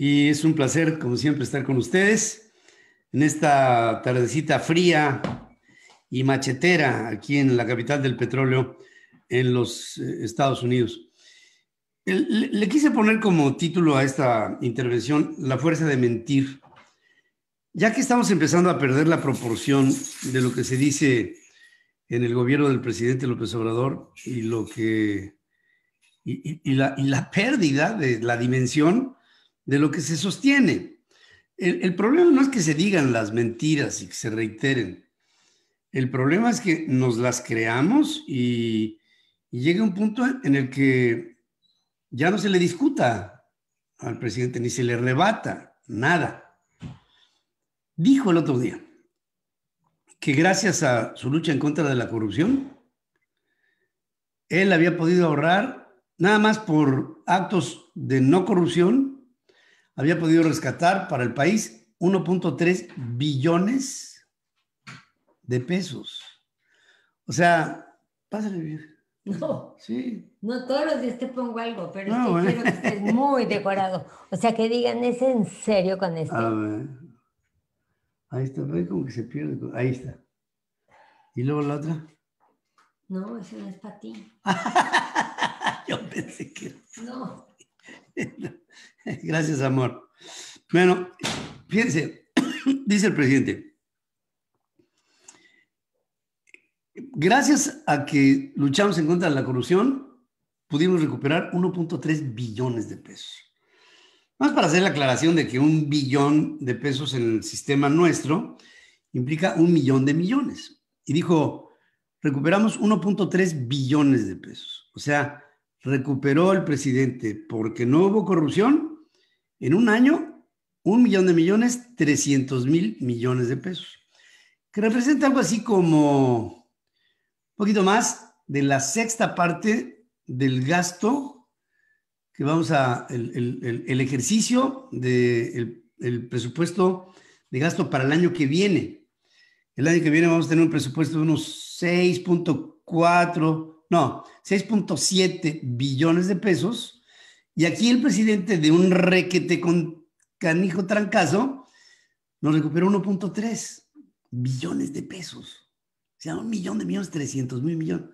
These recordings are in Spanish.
Y es un placer, como siempre, estar con ustedes en esta tardecita fría y machetera aquí en la capital del petróleo en los eh, Estados Unidos. Le, quise poner como título a esta intervención La fuerza de mentir, ya que estamos empezando a perder la proporción de lo que se dice en el gobierno del presidente López Obrador y lo que la, y la pérdida de la dimensión de lo que se sostiene. El, problema no es que se digan las mentiras y que se reiteren. El problema es que nos las creamos y, y llega un punto en el que ya no se le discuta al presidente ni se le rebata nada. Dijo el otro día que gracias a su lucha en contra de la corrupción, él había podido ahorrar, nada más por actos de no corrupción, había podido rescatar para el país 1.3 billones de pesos. O sea, pásale bien. No. Sí. No todos los días te pongo algo, pero es que estés muy decorado. O sea, que digan, ¿es en serio con esto? Ahí está, ve como que se pierde. Ahí está. ¿Y luego la otra? No, eso no es para ti. Yo pensé que. No. Gracias, amor. Bueno, fíjense, dice el presidente, gracias a que luchamos en contra de la corrupción, pudimos recuperar 1.3 billones de pesos. Más para hacer la aclaración de que un billón de pesos en el sistema nuestro implica un millón de millones. Y dijo, recuperamos 1.3 billones de pesos. O sea, recuperó el presidente porque no hubo corrupción en un año, un millón de millones, 300 mil millones de pesos, que representa algo así como un poquito más de la sexta parte del gasto que vamos a, el, el, el, el ejercicio del presupuesto de gasto para el año que viene. El año que viene vamos a tener un presupuesto de unos 6.4, no, 6.7 billones de pesos y aquí el presidente de un requete con canijo trancazo nos recuperó 1.3 billones de pesos. O sea, un millón de millones, 300 mil millones.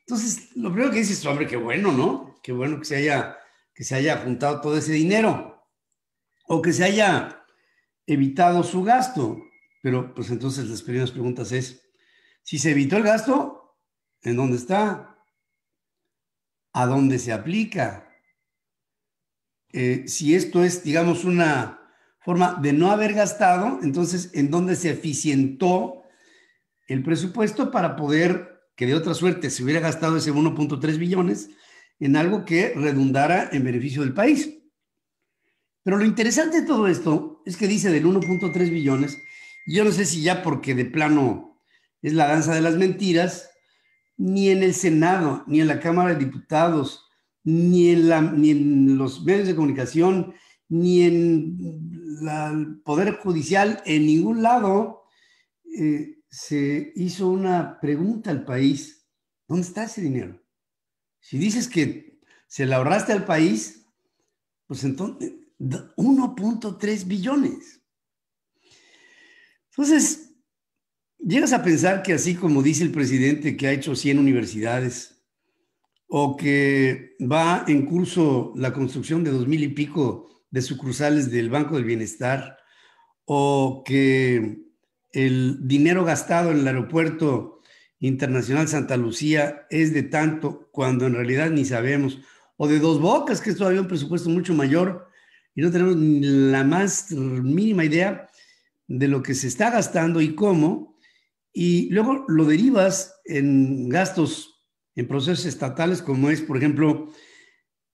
Entonces, lo primero que dices, hombre, qué bueno, ¿no? Qué bueno que se haya, que se haya juntado todo ese dinero o que se haya evitado su gasto. Pero, pues entonces, las primeras preguntas es, si se evitó el gasto, ¿en dónde está? ¿A dónde se aplica? Eh, si esto es, digamos, una forma de no haber gastado, entonces, ¿en dónde se eficientó el presupuesto para poder, que de otra suerte se hubiera gastado ese 1.3 billones en algo que redundara en beneficio del país? Pero lo interesante de todo esto es que dice del 1.3 billones, yo no sé si ya porque de plano es la danza de las mentiras, ni en el Senado, ni en la Cámara de Diputados, ni en, los medios de comunicación, ni en el Poder Judicial, en ningún lado, eh, se hizo una pregunta al país, ¿dónde está ese dinero? Si dices que se le ahorraste al país, pues entonces 1.3 billones. Entonces, llegas a pensar que así como dice el presidente que ha hecho 100 universidades, o que va en curso la construcción de dos mil y pico de sucursales del Banco del Bienestar, o que el dinero gastado en el aeropuerto internacional Santa Lucía es de tanto cuando en realidad ni sabemos, o de dos bocas, que es todavía un presupuesto mucho mayor, y no tenemos ni la más mínima idea de lo que se está gastando y cómo, y luego lo derivas en gastos en procesos estatales como es, por ejemplo,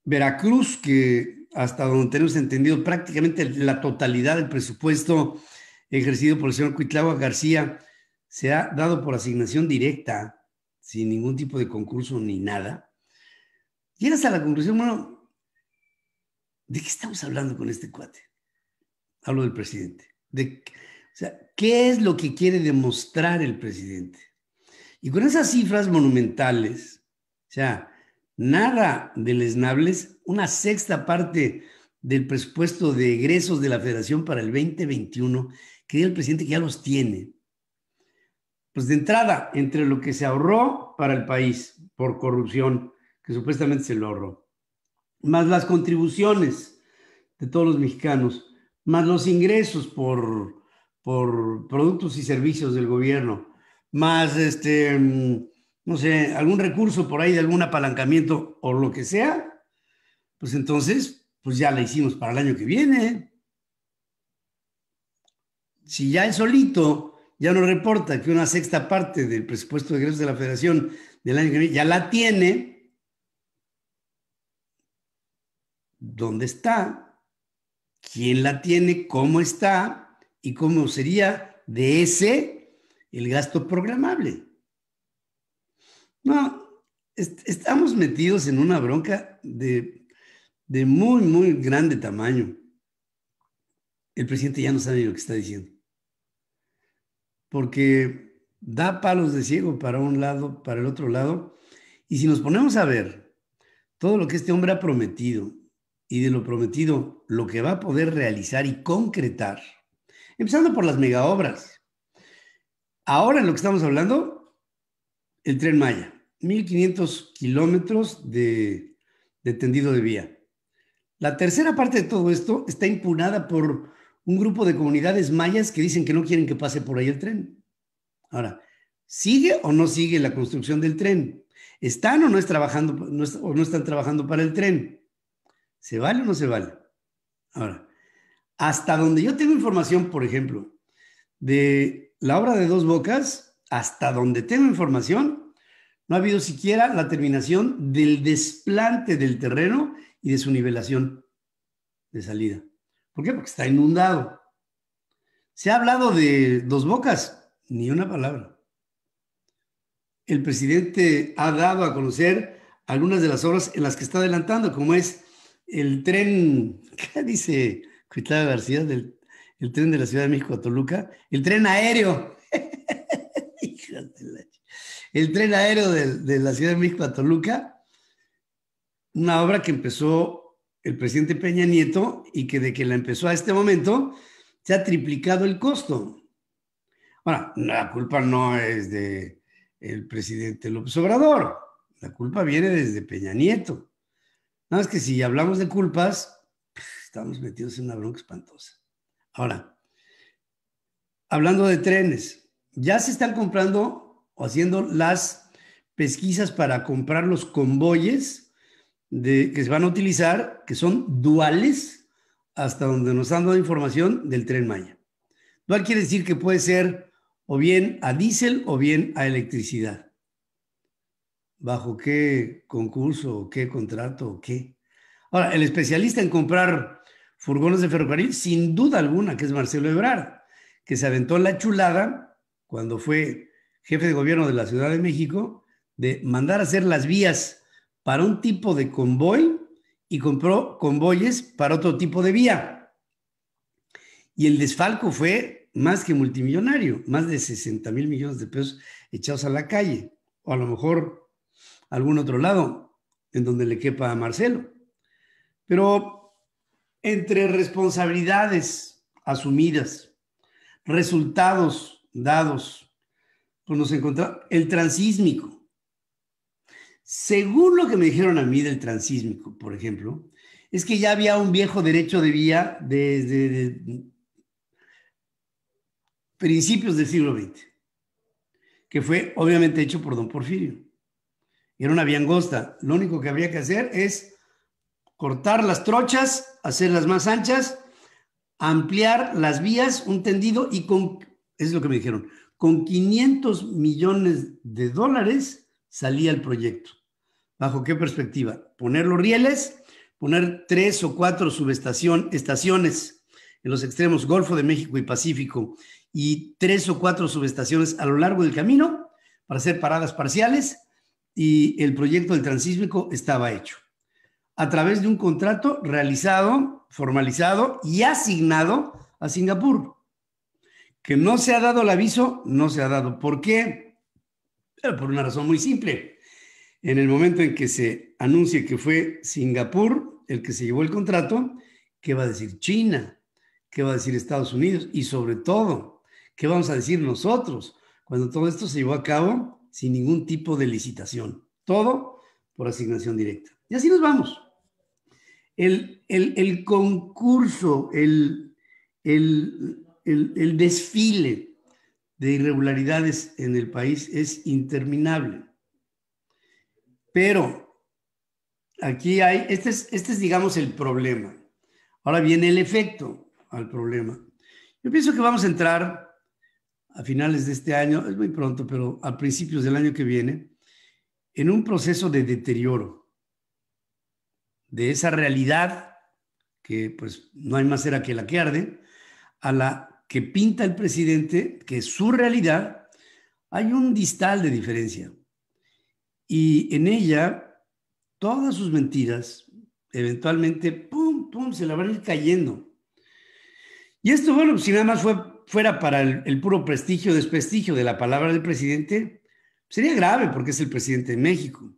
Veracruz, que hasta donde tenemos entendido prácticamente la totalidad del presupuesto ejercido por el señor Cuitlagua García se ha dado por asignación directa, sin ningún tipo de concurso ni nada. Llegas a la conclusión, bueno, ¿de qué estamos hablando con este cuate? Hablo del presidente. o sea, ¿qué es lo que quiere demostrar el presidente? Y con esas cifras monumentales, o sea, nada lesnables, una sexta parte del presupuesto de egresos de la Federación para el 2021, que el presidente que ya los tiene. Pues de entrada, entre lo que se ahorró para el país por corrupción, que supuestamente se lo ahorró, más las contribuciones de todos los mexicanos, más los ingresos por, por productos y servicios del gobierno, más este, mm, no sé, algún recurso por ahí de algún apalancamiento o lo que sea, pues entonces, pues ya la hicimos para el año que viene. Si ya el solito ya nos reporta que una sexta parte del presupuesto de ingresos de la federación del año que viene ya la tiene, ¿dónde está? ¿Quién la tiene? ¿Cómo está? ¿Y cómo sería de ese el gasto programable. No, estamos metidos en una bronca de, de muy, muy grande tamaño. El presidente ya no sabe lo que está diciendo. Porque da palos de ciego para un lado, para el otro lado. Y si nos ponemos a ver todo lo que este hombre ha prometido y de lo prometido, lo que va a poder realizar y concretar, empezando por las megaobras. Ahora en lo que estamos hablando, el tren Maya, 1.500 kilómetros de, tendido de vía. La tercera parte de todo esto está impugnada por un grupo de comunidades mayas que dicen que no quieren que pase por ahí el tren. Ahora, ¿sigue o no sigue la construcción del tren? ¿Están o no, es trabajando, o no están trabajando para el tren? ¿Se vale o no se vale? Ahora, hasta donde yo tengo información, por ejemplo, de la obra de dos bocas, hasta donde tengo información, no ha habido siquiera la terminación del desplante del terreno y de su nivelación de salida. ¿Por qué? Porque está inundado. ¿Se ha hablado de dos bocas? Ni una palabra. El presidente ha dado a conocer algunas de las obras en las que está adelantando, como es el tren, ¿qué dice Cuitada García? Del el tren de la Ciudad de México a Toluca, el tren aéreo. el tren aéreo de, la Ciudad de México a Toluca, una obra que empezó el presidente Peña Nieto y que de que la empezó a este momento se ha triplicado el costo. Ahora, la culpa no es de el presidente López Obrador, la culpa viene desde Peña Nieto. Nada más que si hablamos de culpas, estamos metidos en una bronca espantosa. Ahora, hablando de trenes, ya se están comprando o haciendo las pesquisas para comprar los convoyes que se van a utilizar, que son duales, hasta donde nos han dado información del tren Maya. Dual quiere decir que puede ser o bien a diésel o bien a electricidad. ¿Bajo qué concurso qué contrato o qué? Ahora, el especialista en comprar furgones de ferrocarril, sin duda alguna, que es Marcelo Ebrard, que se aventó la chulada cuando fue jefe de gobierno de la Ciudad de México de mandar a hacer las vías para un tipo de convoy y compró convoyes para otro tipo de vía. Y el desfalco fue más que multimillonario, más de 60 mil millones de pesos echados a la calle, o a lo mejor algún otro lado en donde le quepa a Marcelo. Pero entre responsabilidades asumidas, resultados dados, pues nos encontramos el transísmico. Según lo que me dijeron a mí del transísmico, por ejemplo, es que ya había un viejo derecho de vía desde principios del siglo XX, que fue obviamente hecho por don Porfirio. Era una vía angosta. Lo único que habría que hacer es cortar las trochas, hacerlas más anchas, ampliar las vías, un tendido y con, es lo que me dijeron, con 500 millones de dólares salía el proyecto. ¿Bajo qué perspectiva? Poner los rieles, poner tres o cuatro subestaciones en los extremos Golfo de México y Pacífico y tres o cuatro subestaciones a lo largo del camino para hacer paradas parciales y el proyecto del transísmico estaba hecho a través de un contrato realizado, formalizado y asignado a Singapur. Que no se ha dado el aviso, no se ha dado. ¿Por qué? Por una razón muy simple. En el momento en que se anuncie que fue Singapur el que se llevó el contrato, ¿qué va a decir China? ¿Qué va a decir Estados Unidos? Y sobre todo, ¿qué vamos a decir nosotros cuando todo esto se llevó a cabo sin ningún tipo de licitación? Todo por asignación directa. Y así nos vamos el, concurso, el, el desfile de irregularidades en el país es interminable. Pero aquí hay, este es, este es digamos el problema. Ahora viene el efecto al problema. Yo pienso que vamos a entrar a finales de este año, es muy pronto, pero a principios del año que viene, en un proceso de deterioro de esa realidad, que pues no hay más era que la que arde, a la que pinta el presidente, que su realidad, hay un distal de diferencia. Y en ella, todas sus mentiras, eventualmente, pum, pum, se la van a ir cayendo. Y esto, bueno, si nada más fue, fuera para el, el puro prestigio, desprestigio de la palabra del presidente, sería grave porque es el presidente de México.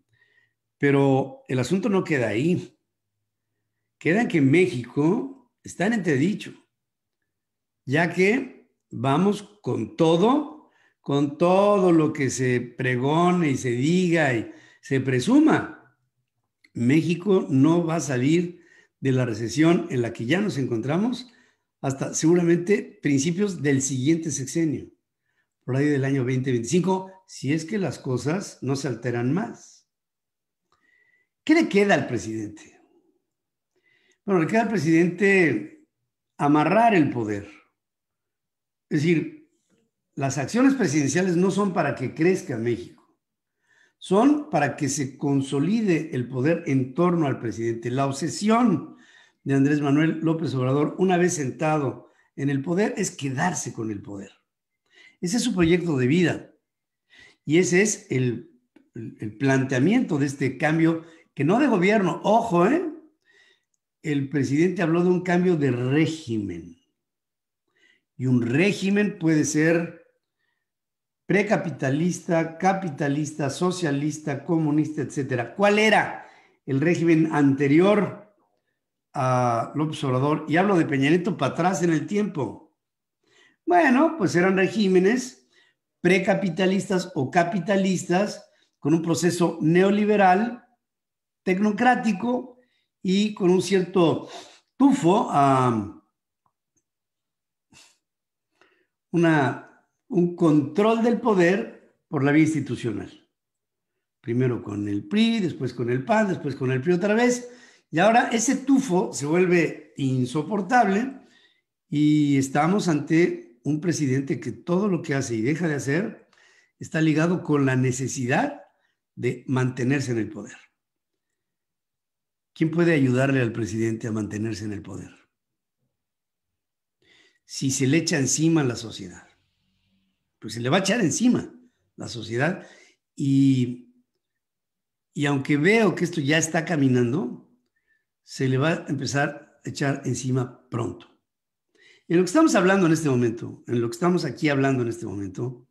Pero el asunto no queda ahí queda que México está en entredicho, ya que vamos con todo, con todo lo que se pregone y se diga y se presuma. México no va a salir de la recesión en la que ya nos encontramos hasta seguramente principios del siguiente sexenio, por ahí del año 2025, si es que las cosas no se alteran más. ¿Qué le queda al presidente? Bueno, le queda al presidente amarrar el poder. Es decir, las acciones presidenciales no son para que crezca México, son para que se consolide el poder en torno al presidente. La obsesión de Andrés Manuel López Obrador, una vez sentado en el poder, es quedarse con el poder. Ese es su proyecto de vida. Y ese es el, planteamiento de este cambio, que no de gobierno, ojo, ¿eh? el presidente habló de un cambio de régimen. Y un régimen puede ser precapitalista, capitalista, socialista, comunista, etcétera. ¿Cuál era el régimen anterior a López Obrador? Y hablo de Peña para atrás en el tiempo. Bueno, pues eran regímenes precapitalistas o capitalistas con un proceso neoliberal, tecnocrático, y con un cierto tufo a una, un control del poder por la vía institucional. Primero con el PRI, después con el PAN, después con el PRI otra vez. Y ahora ese tufo se vuelve insoportable y estamos ante un presidente que todo lo que hace y deja de hacer está ligado con la necesidad de mantenerse en el poder. ¿Quién puede ayudarle al presidente a mantenerse en el poder? Si se le echa encima la sociedad, pues se le va a echar encima la sociedad y, y aunque veo que esto ya está caminando, se le va a empezar a echar encima pronto. En lo que estamos hablando en este momento, en lo que estamos aquí hablando en este momento,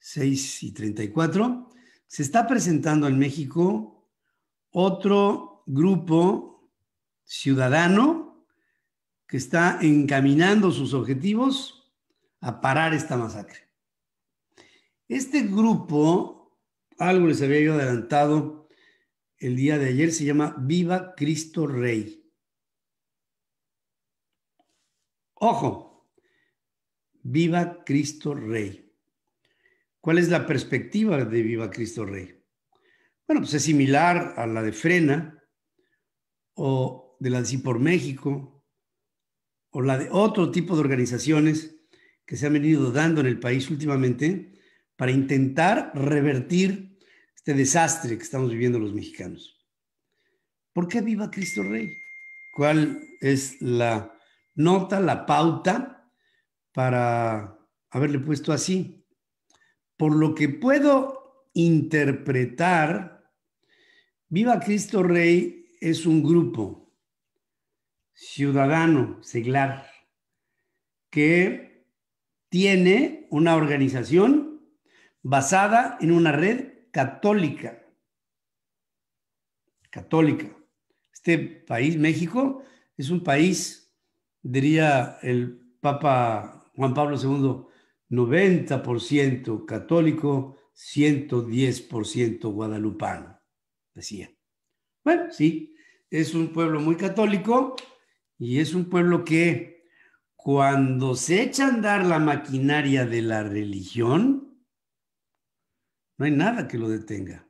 6 y 34, se está presentando en México otro grupo ciudadano que está encaminando sus objetivos a parar esta masacre. Este grupo, algo les había yo adelantado el día de ayer, se llama Viva Cristo Rey. Ojo, viva Cristo Rey. ¿Cuál es la perspectiva de viva Cristo Rey? Bueno, pues es similar a la de Frena, o de la de por México o la de otro tipo de organizaciones que se han venido dando en el país últimamente para intentar revertir este desastre que estamos viviendo los mexicanos. ¿Por qué viva Cristo Rey? ¿Cuál es la nota, la pauta para haberle puesto así? Por lo que puedo interpretar, Viva Cristo Rey es un grupo ciudadano, seglar, que tiene una organización basada en una red católica. Católica. Este país, México, es un país, diría el Papa Juan Pablo II, 90% católico, 110% guadalupano, decía. Bueno, sí, es un pueblo muy católico y es un pueblo que cuando se echa a andar la maquinaria de la religión, no hay nada que lo detenga.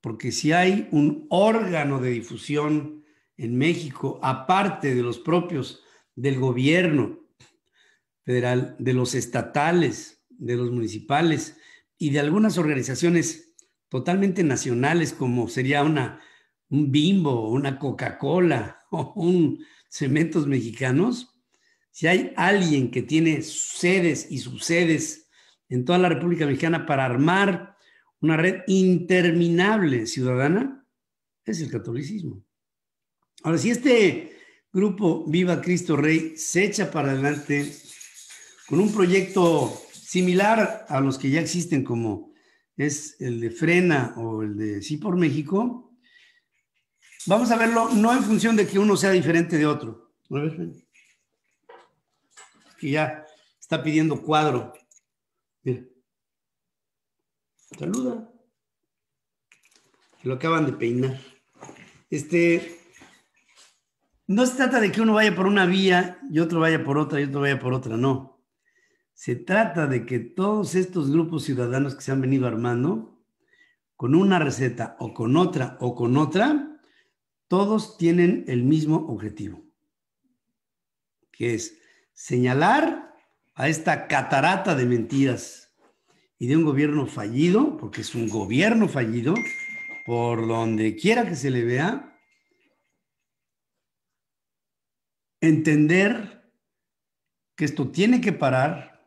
Porque si hay un órgano de difusión en México, aparte de los propios del gobierno federal, de los estatales, de los municipales y de algunas organizaciones totalmente nacionales, como sería una un bimbo, una Coca-Cola o un cementos mexicanos, si hay alguien que tiene sedes y subsedes en toda la República Mexicana para armar una red interminable ciudadana, es el catolicismo. Ahora, si este grupo Viva Cristo Rey se echa para adelante con un proyecto similar a los que ya existen como es el de Frena o el de Sí por México, Vamos a verlo no en función de que uno sea diferente de otro. Que ya está pidiendo cuadro. Mira. Saluda. Lo acaban de peinar. Este, no se trata de que uno vaya por una vía y otro vaya por otra y otro vaya por otra, no. Se trata de que todos estos grupos ciudadanos que se han venido armando, con una receta o con otra o con otra, todos tienen el mismo objetivo, que es señalar a esta catarata de mentiras y de un gobierno fallido, porque es un gobierno fallido, por donde quiera que se le vea, entender que esto tiene que parar,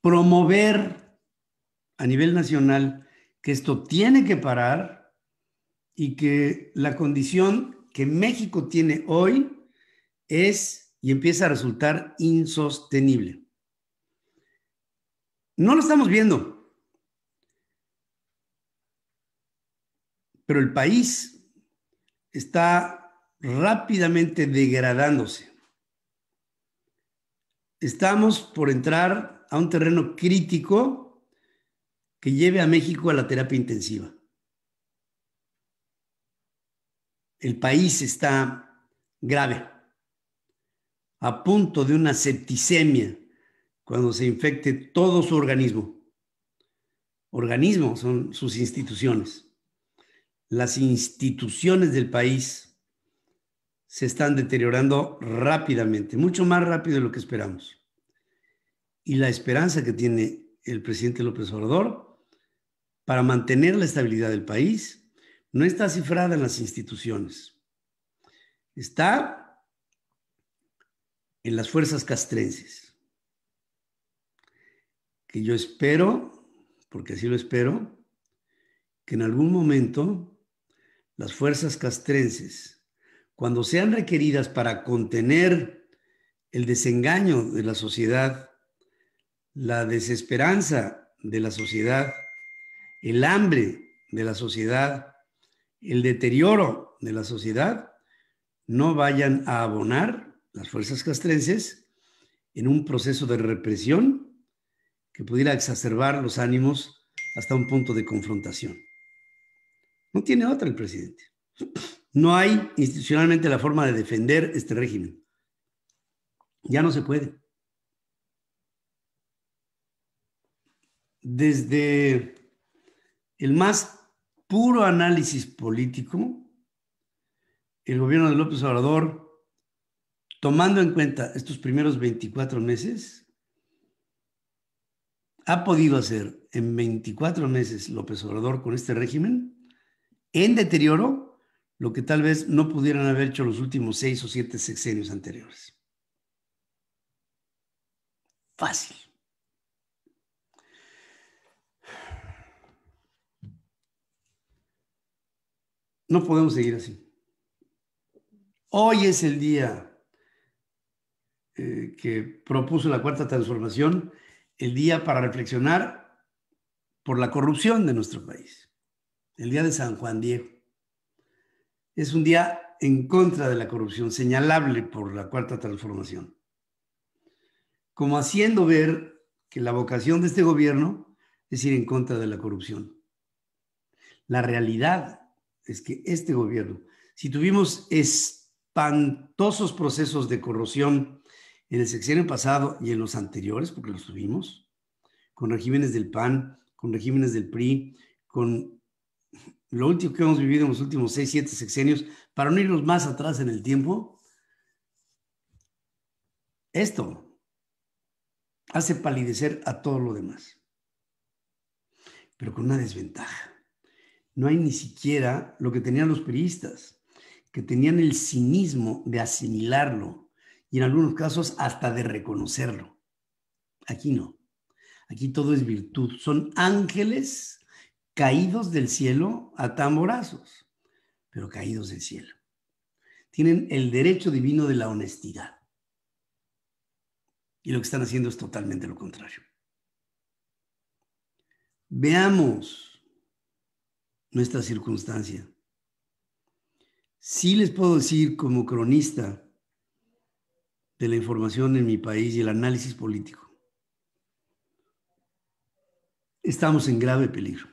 promover a nivel nacional que esto tiene que parar y que la condición que México tiene hoy es y empieza a resultar insostenible. No lo estamos viendo. Pero el país está rápidamente degradándose. Estamos por entrar a un terreno crítico que lleve a México a la terapia intensiva. el país está grave, a punto de una septicemia cuando se infecte todo su organismo. Organismo son sus instituciones. Las instituciones del país se están deteriorando rápidamente, mucho más rápido de lo que esperamos. Y la esperanza que tiene el presidente López Obrador para mantener la estabilidad del país no está cifrada en las instituciones. Está en las fuerzas castrenses, que yo espero, porque así lo espero, que en algún momento las fuerzas castrenses, cuando sean requeridas para contener el desengaño de la sociedad, la desesperanza de la sociedad, el hambre de la sociedad, el deterioro de la sociedad no vayan a abonar las fuerzas castrenses en un proceso de represión que pudiera exacerbar los ánimos hasta un punto de confrontación. No tiene otra el presidente. No hay institucionalmente la forma de defender este régimen. Ya no se puede. Desde el más puro análisis político, el gobierno de López Obrador, tomando en cuenta estos primeros 24 meses, ha podido hacer en 24 meses López Obrador con este régimen en deterioro lo que tal vez no pudieran haber hecho los últimos seis o siete sexenios anteriores. Fácil. No podemos seguir así. Hoy es el día eh, que propuso la cuarta transformación, el día para reflexionar por la corrupción de nuestro país, el día de San Juan Diego. Es un día en contra de la corrupción, señalable por la cuarta transformación, como haciendo ver que la vocación de este gobierno es ir en contra de la corrupción. La realidad es que este gobierno, si tuvimos espantosos procesos de corrupción en el sexenio pasado y en los anteriores, porque los tuvimos, con regímenes del PAN, con regímenes del PRI, con lo último que hemos vivido en los últimos seis, siete sexenios, para no irnos más atrás en el tiempo, esto hace palidecer a todo lo demás, pero con una desventaja no hay ni siquiera lo que tenían los periodistas, que tenían el cinismo de asimilarlo y en algunos casos hasta de reconocerlo. Aquí no. Aquí todo es virtud. Son ángeles caídos del cielo a tamborazos, pero caídos del cielo. Tienen el derecho divino de la honestidad. Y lo que están haciendo es totalmente lo contrario. Veamos nuestra circunstancia. Sí les puedo decir como cronista de la información en mi país y el análisis político, estamos en grave peligro.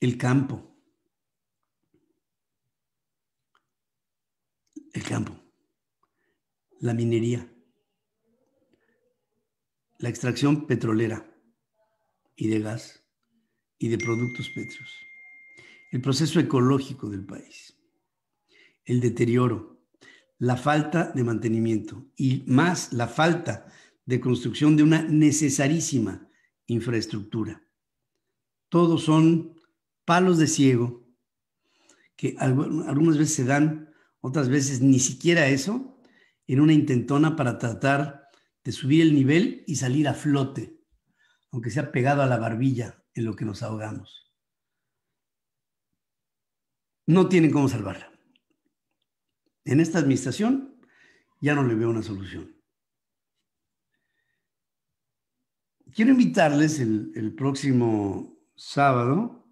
El campo. El campo. La minería. La extracción petrolera y de gas y de productos petros el proceso ecológico del país, el deterioro, la falta de mantenimiento y más la falta de construcción de una necesarísima infraestructura. Todos son palos de ciego que algunas veces se dan, otras veces ni siquiera eso, en una intentona para tratar de subir el nivel y salir a flote aunque ha pegado a la barbilla en lo que nos ahogamos. No tienen cómo salvarla. En esta administración ya no le veo una solución. Quiero invitarles el, próximo sábado.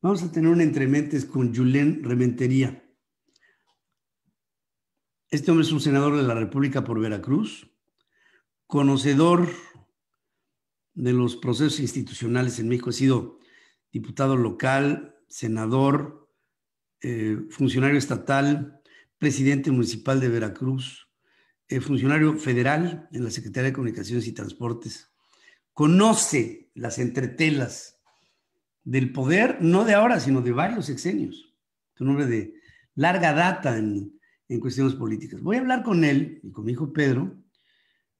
Vamos a tener un entrementes con Julen Rementería. Este hombre es un senador de la República por Veracruz, conocedor de los procesos institucionales en México. He sido diputado local, senador, eh, funcionario estatal, presidente municipal de Veracruz, eh, funcionario federal en la Secretaría de Comunicaciones y Transportes. Conoce las entretelas del poder, no de ahora, sino de varios exenios Es un hombre de larga data en, en cuestiones políticas. Voy a hablar con él y con mi hijo Pedro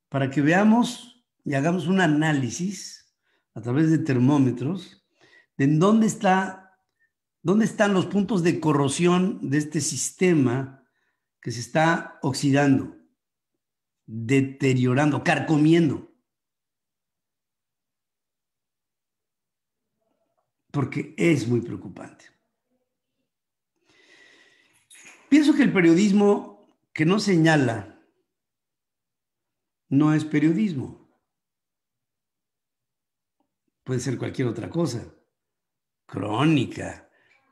para que veamos y hagamos un análisis a través de termómetros de dónde, está, dónde están los puntos de corrosión de este sistema que se está oxidando, deteriorando, carcomiendo. Porque es muy preocupante. Pienso que el periodismo que no señala no es periodismo puede ser cualquier otra cosa, crónica,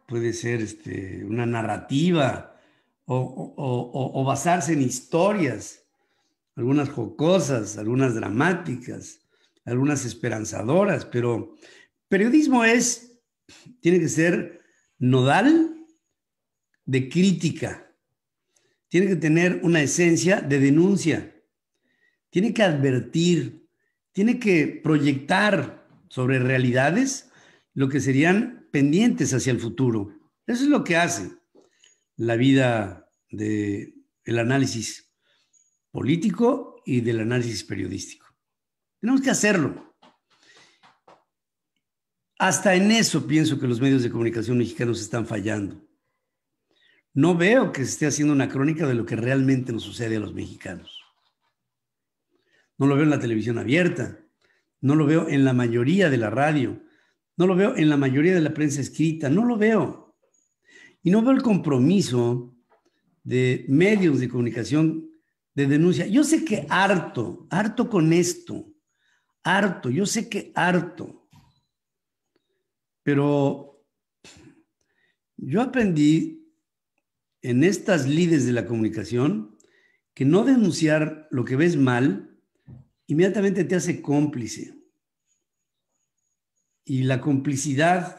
puede ser este, una narrativa o, o basarse en historias, algunas jocosas, algunas dramáticas, algunas esperanzadoras, pero periodismo es, tiene que ser nodal de crítica, tiene que tener una esencia de denuncia, tiene que advertir, tiene que proyectar sobre realidades, lo que serían pendientes hacia el futuro. Eso es lo que hace la vida del el análisis político y del análisis periodístico. Tenemos que hacerlo. Hasta en eso pienso que los medios de comunicación mexicanos están fallando. No veo que se esté haciendo una crónica de lo que realmente nos sucede a los mexicanos. No lo veo en la televisión abierta, no lo veo en la mayoría de la radio, no lo veo en la mayoría de la prensa escrita, no lo veo. Y no veo el compromiso de medios de comunicación de denuncia. Yo sé que harto, harto con esto, harto, yo sé que harto, pero yo aprendí en estas lides de la comunicación que no denunciar lo que ves mal inmediatamente te hace cómplice. Y la complicidad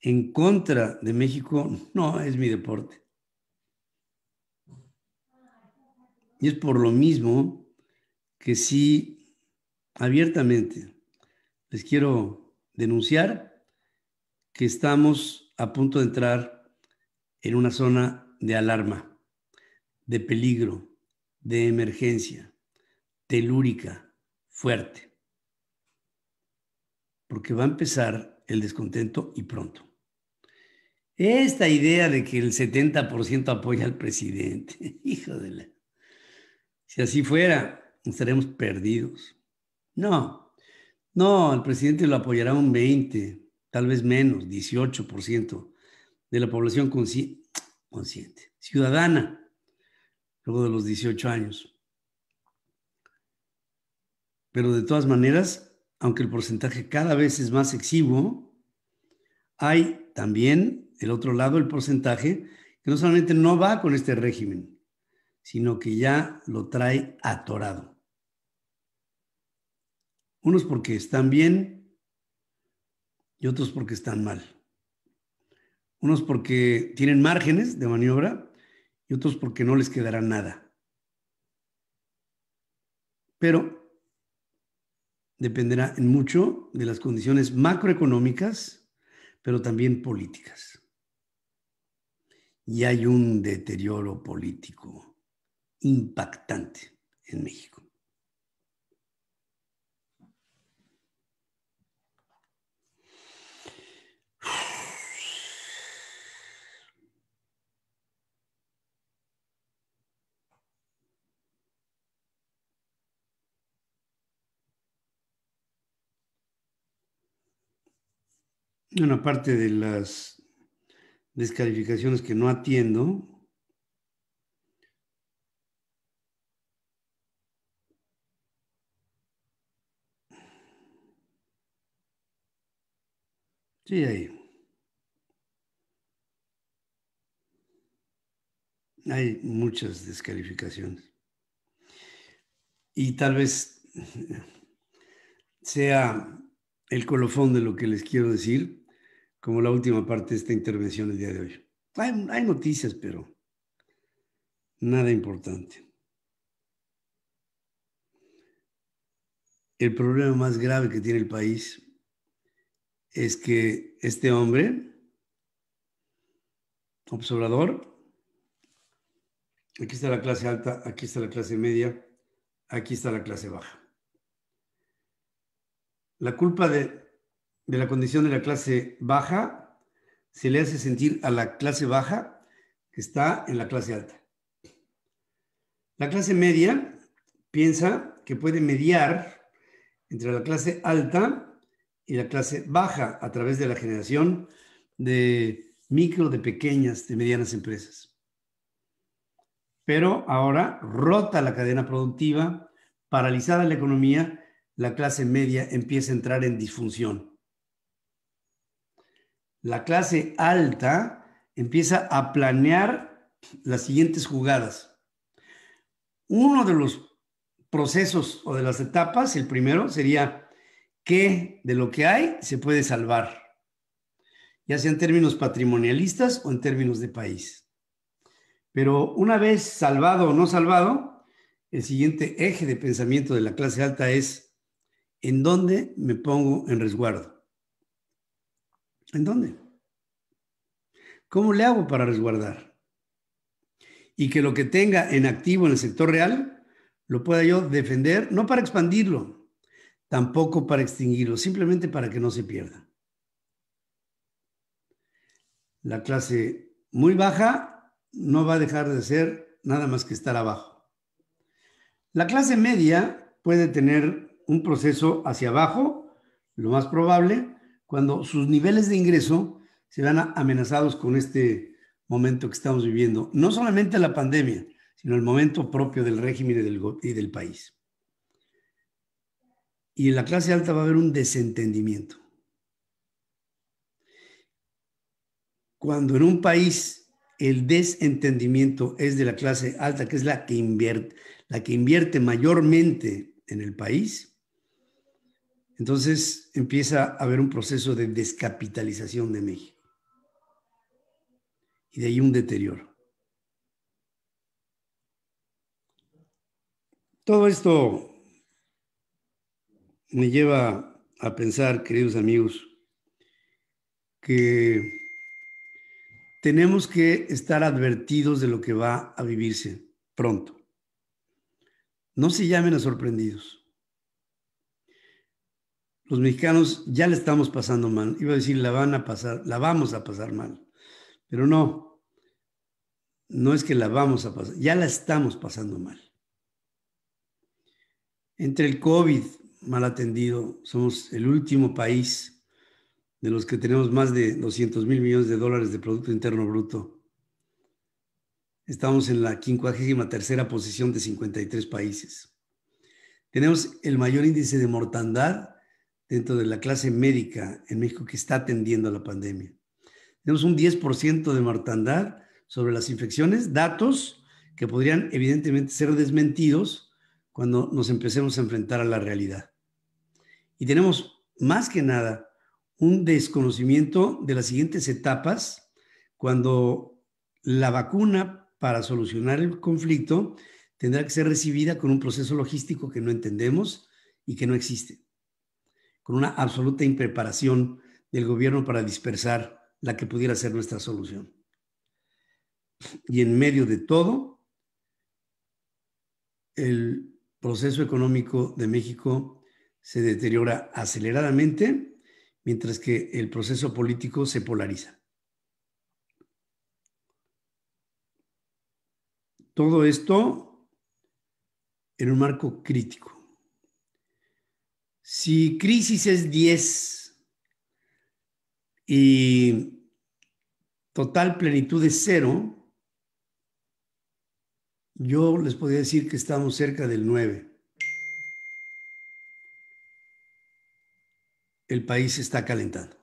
en contra de México no es mi deporte. Y es por lo mismo que si abiertamente, les quiero denunciar que estamos a punto de entrar en una zona de alarma, de peligro, de emergencia telúrica fuerte, porque va a empezar el descontento y pronto. Esta idea de que el 70% apoya al presidente, hijo de la... Si así fuera, estaremos perdidos. No, no, al presidente lo apoyará un 20, tal vez menos, 18% de la población consciente, ciudadana, luego de los 18 años. Pero de todas maneras, aunque el porcentaje cada vez es más exiguo, hay también el otro lado, el porcentaje, que no solamente no va con este régimen, sino que ya lo trae atorado. Unos porque están bien y otros porque están mal. Unos porque tienen márgenes de maniobra y otros porque no les quedará nada. Pero dependerá en mucho de las condiciones macroeconómicas, pero también políticas. Y hay un deterioro político impactante en México. una parte de las descalificaciones que no atiendo, Sí, hay Hay muchas descalificaciones. Y tal vez sea el colofón de lo que les quiero decir, como la última parte de esta intervención el día de hoy. Hay, hay noticias, pero nada importante. El problema más grave que tiene el país es que este hombre, observador, aquí está la clase alta, aquí está la clase media, aquí está la clase baja. La culpa de de la condición de la clase baja se le hace sentir a la clase baja que está en la clase alta. La clase media piensa que puede mediar entre la clase alta y la clase baja a través de la generación de micro, de pequeñas, de medianas empresas. Pero ahora rota la cadena productiva, paralizada la economía, la clase media empieza a entrar en disfunción la clase alta empieza a planear las siguientes jugadas. Uno de los procesos o de las etapas, el primero sería qué de lo que hay se puede salvar, ya sea en términos patrimonialistas o en términos de país. Pero una vez salvado o no salvado, el siguiente eje de pensamiento de la clase alta es en dónde me pongo en resguardo. ¿En dónde? ¿Cómo le hago para resguardar? Y que lo que tenga en activo en el sector real lo pueda yo defender, no para expandirlo, tampoco para extinguirlo, simplemente para que no se pierda. La clase muy baja no va a dejar de ser nada más que estar abajo. La clase media puede tener un proceso hacia abajo, lo más probable, cuando sus niveles de ingreso se van amenazados con este momento que estamos viviendo. No solamente la pandemia, sino el momento propio del régimen y del, y del país. Y en la clase alta va a haber un desentendimiento. Cuando en un país el desentendimiento es de la clase alta, que es la que invierte, la que invierte mayormente en el país, entonces empieza a haber un proceso de descapitalización de México. Y de ahí un deterioro. Todo esto me lleva a pensar, queridos amigos, que tenemos que estar advertidos de lo que va a vivirse pronto. No se llamen a sorprendidos los mexicanos ya le estamos pasando mal. Iba a decir, la van a pasar, la vamos a pasar mal. Pero no, no es que la vamos a pasar, ya la estamos pasando mal. Entre el COVID mal atendido, somos el último país de los que tenemos más de 200 mil millones de dólares de Producto Interno Bruto. Estamos en la 53 tercera posición de 53 países. Tenemos el mayor índice de mortandad dentro de la clase médica en México que está atendiendo a la pandemia. Tenemos un 10% de mortandad sobre las infecciones, datos que podrían evidentemente ser desmentidos cuando nos empecemos a enfrentar a la realidad. Y tenemos más que nada un desconocimiento de las siguientes etapas cuando la vacuna para solucionar el conflicto tendrá que ser recibida con un proceso logístico que no entendemos y que no existe con una absoluta impreparación del gobierno para dispersar la que pudiera ser nuestra solución. Y en medio de todo, el proceso económico de México se deteriora aceleradamente, mientras que el proceso político se polariza. Todo esto en un marco crítico. Si crisis es 10 y total plenitud es cero, yo les podría decir que estamos cerca del 9. El país está calentando.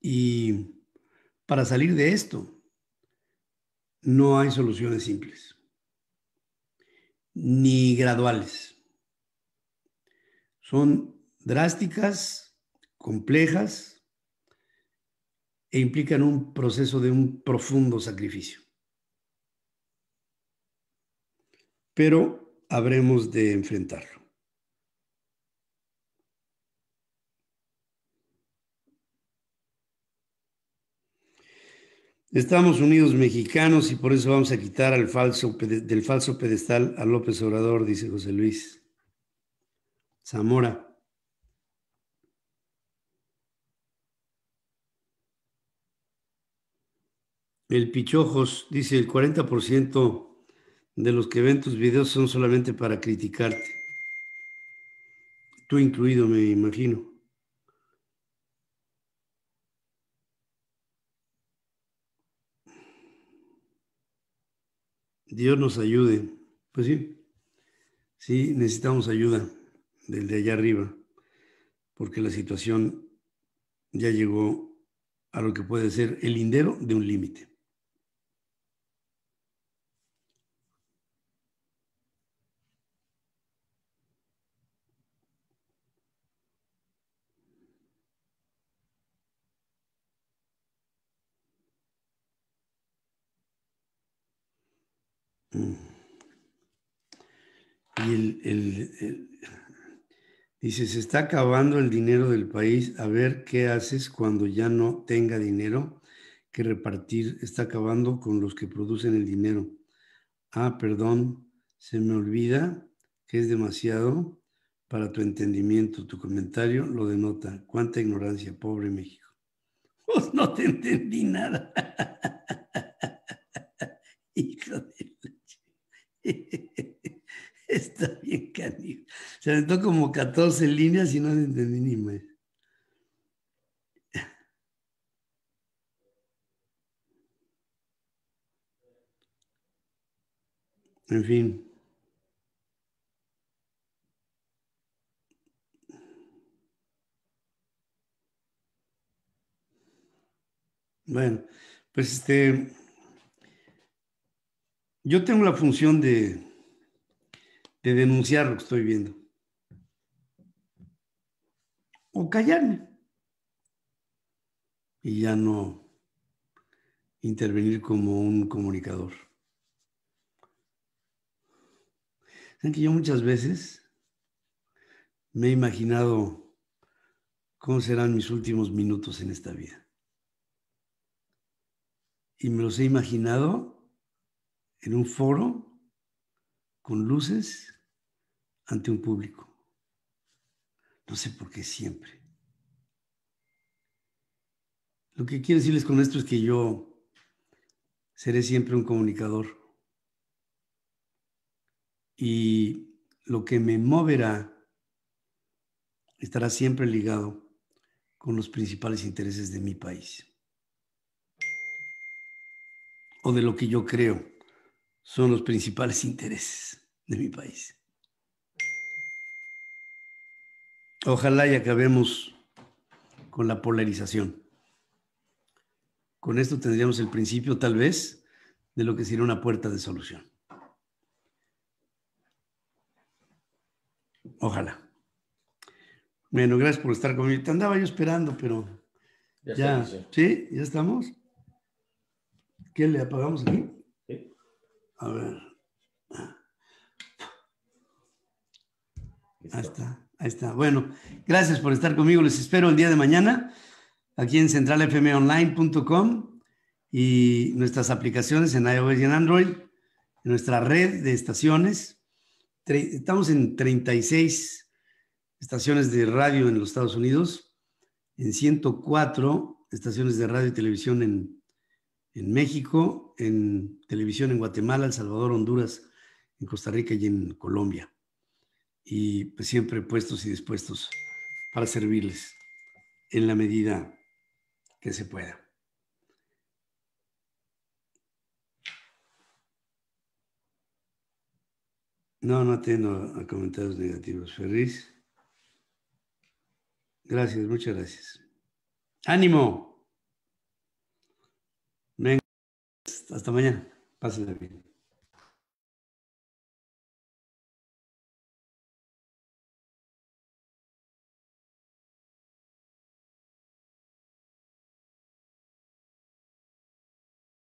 Y para salir de esto, no hay soluciones simples ni graduales. Son drásticas, complejas e implican un proceso de un profundo sacrificio. Pero habremos de enfrentarlo. Estamos unidos mexicanos y por eso vamos a quitar al falso, del falso pedestal a López Obrador, dice José Luis. Zamora. El Pichojos dice el 40% de los que ven tus videos son solamente para criticarte. Tú incluido, me imagino. Dios nos ayude. Pues sí, sí, necesitamos ayuda del de allá arriba, porque la situación ya llegó a lo que puede ser el lindero de un límite. Y el, dice, se está acabando el dinero del país, a ver qué haces cuando ya no tenga dinero que repartir, está acabando con los que producen el dinero. Ah, perdón, se me olvida que es demasiado para tu entendimiento, tu comentario lo denota. Cuánta ignorancia, pobre México. Pues no te entendí nada. Está bien, canijo. Se tocó como 14 líneas y no entendí ni más. En fin. Bueno, pues este, yo tengo la función de, denunciar lo que estoy viendo. O callarme. Y ya no intervenir como un comunicador. Saben que yo muchas veces me he imaginado cómo serán mis últimos minutos en esta vida. Y me los he imaginado en un foro con luces ante un público. No sé por qué siempre. Lo que quiero decirles con esto es que yo seré siempre un comunicador. Y lo que me moverá estará siempre ligado con los principales intereses de mi país o de lo que yo creo son los principales intereses de mi país. Ojalá y acabemos con la polarización. Con esto tendríamos el principio, tal vez, de lo que sería una puerta de solución. Ojalá. Bueno, gracias por estar conmigo. Te andaba yo esperando, pero ya. ya ¿Sí? ¿Ya estamos? ¿Qué le apagamos aquí? A ver. Ahí está, ahí está. Bueno, gracias por estar conmigo. Les espero el día de mañana aquí en centralfmonline.com y nuestras aplicaciones en iOS y en Android, en nuestra red de estaciones. Estamos en 36 estaciones de radio en los Estados Unidos, en 104 estaciones de radio y televisión en en México, en televisión en Guatemala, El Salvador, Honduras, en Costa Rica y en Colombia. Y pues, siempre puestos y dispuestos para servirles en la medida que se pueda. No, no tengo a comentarios negativos. Ferris. Gracias, muchas gracias. ¡Ánimo! Hasta mañana. Pásenla bien.